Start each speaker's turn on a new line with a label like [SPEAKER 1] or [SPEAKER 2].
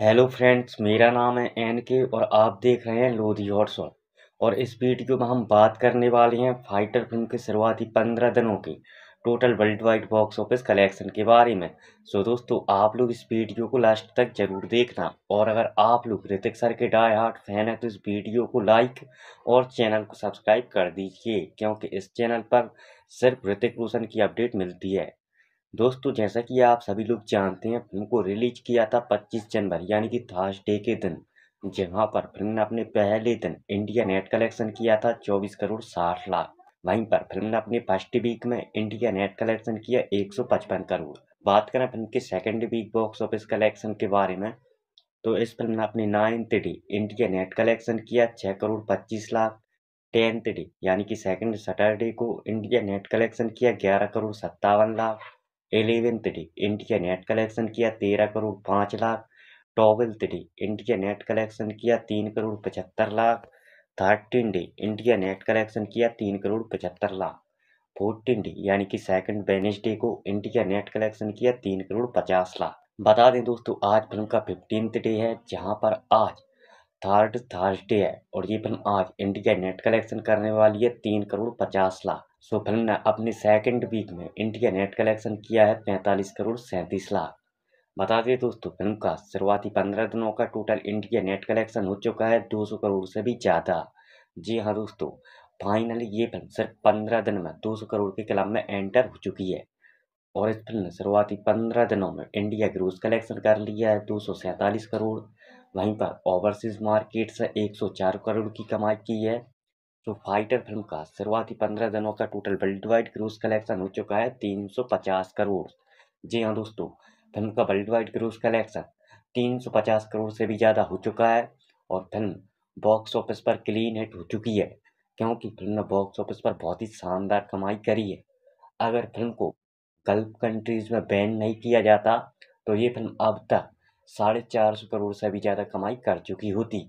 [SPEAKER 1] hello friends मेरा नाम है एन के और आप देख रहे हैं लोधी हॉट शॉट और इस वीडियो में हम बात करने वाले हैं फाइटर फिल्म के शुरुआती पंद्रह दिनों के total worldwide box office collection के बारे में सो दोस्तों आप लोग इस वीडियो को लास्ट तक जरूर देखना और अगर आप लोग ऋतिक सर के डाई हार्ट फैन हैं तो इस वीडियो को लाइक और चैनल को सब्सक्राइब कर दीजिए क्योंकि इस चैनल पर सिर्फ ऋतिक रोशन की अपडेट मिलती है दोस्तों जैसा कि आप सभी लोग जानते हैं फिल्म को रिलीज किया था 25 जनवरी यानी कि थर्सडे के दिन जहां पर फिल्म ने अपने पहले दिन इंडिया नेट कलेक्शन किया था 24 करोड़ 60 लाख वहीं पर फिल्म ने अपने फर्स्ट वीक में इंडिया नेट कलेक्शन किया 155 करोड़ बात करें फिल्म के second week box office collection के बारे में तो इस फिल्म ने अपने ninth day India net collection किया छः करोड़ पच्चीस लाख टेंथ डे यानी कि सेकेंड सैटरडे को इंडिया नेट कलेक्शन किया ग्यारह करोड़ सत्तावन lakh eleventh day India net collection किया तेरह करोड़ पाँच lakh twelfth day India net collection किया तीन करोड़ पचहत्तर lakh thirteen day India net collection किया तीन करोड़ पचहत्तर लाख फोर्टीन डे यानी कि सेकंड वेनेसडे को इंडिया नेट कलेक्शन किया तीन करोड़ पचास लाख बता दें दोस्तों आज फिल्म का फिफ्टींथ डे है जहां पर आज थर्ड थर्सडे है और ये फिल्म आज इंडिया नेट कलेक्शन करने वाली है तीन करोड़ पचास लाख सो फिल्म ने अपने सेकंड वीक में इंडिया नेट कलेक्शन किया है पैंतालीस करोड़ सैंतीस लाख बता दें दोस्तों फिल्म का शुरुआती पंद्रह दिनों का टोटल इंडिया नेट कलेक्शन हो चुका है दो सौ करोड़ से भी ज़्यादा जी हाँ दोस्तों फाइनली ये फिल्म सिर्फ पंद्रह दिन में दो सौ करोड़ के क्लब में एंटर हो चुकी है और इस फिल्म ने शुरुआती पंद्रह दिनों में इंडिया ग्रोस कलेक्शन कर लिया है दो सौ सैंतालीस करोड़ वहीं पर ओवरसीज मार्केट से 104 करोड़ की कमाई की है तो फाइटर फिल्म का शुरुआती पंद्रह दिनों का total worldwide gross collection हो चुका है 350 करोड़ जी हाँ दोस्तों फिल्म का worldwide gross collection 350 crore से भी ज़्यादा हो चुका है और फिल्म बॉक्स ऑफिस पर क्लीन हिट हो चुकी है क्योंकि फिल्म ने बॉक्स ऑफिस पर बहुत ही शानदार कमाई करी है अगर फिल्म को गल्फ कंट्रीज़ में बैन नहीं किया जाता तो ये फिल्म अब तक साढ़े चार सौ करोड़ से भी ज़्यादा कमाई कर चुकी होती